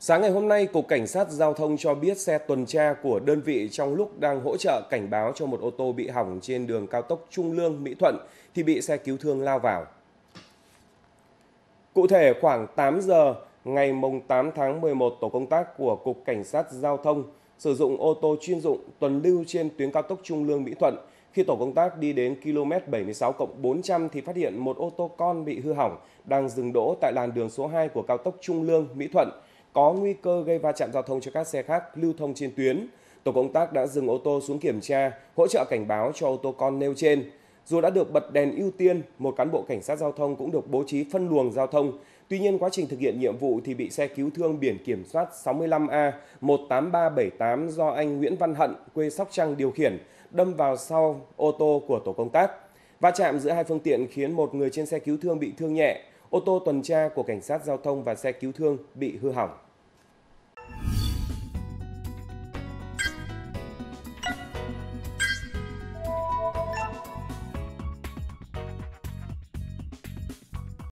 Sáng ngày hôm nay, Cục Cảnh sát Giao thông cho biết xe tuần tra của đơn vị trong lúc đang hỗ trợ cảnh báo cho một ô tô bị hỏng trên đường cao tốc Trung Lương – Mỹ Thuận thì bị xe cứu thương lao vào. Cụ thể, khoảng 8 giờ ngày 8 tháng 11, tổ công tác của Cục Cảnh sát Giao thông sử dụng ô tô chuyên dụng tuần lưu trên tuyến cao tốc Trung Lương – Mỹ Thuận. Khi tổ công tác đi đến km 76 400 thì phát hiện một ô tô con bị hư hỏng đang dừng đỗ tại làn đường số 2 của cao tốc Trung Lương – Mỹ Thuận – có nguy cơ gây va chạm giao thông cho các xe khác lưu thông trên tuyến. Tổ công tác đã dừng ô tô xuống kiểm tra, hỗ trợ cảnh báo cho ô tô con nêu trên. Dù đã được bật đèn ưu tiên, một cán bộ cảnh sát giao thông cũng được bố trí phân luồng giao thông. Tuy nhiên quá trình thực hiện nhiệm vụ thì bị xe cứu thương biển kiểm soát 65A 18378 do anh Nguyễn Văn Hận quê Sóc Trăng điều khiển đâm vào sau ô tô của tổ công tác. Va chạm giữa hai phương tiện khiến một người trên xe cứu thương bị thương nhẹ, ô tô tuần tra của cảnh sát giao thông và xe cứu thương bị hư hỏng.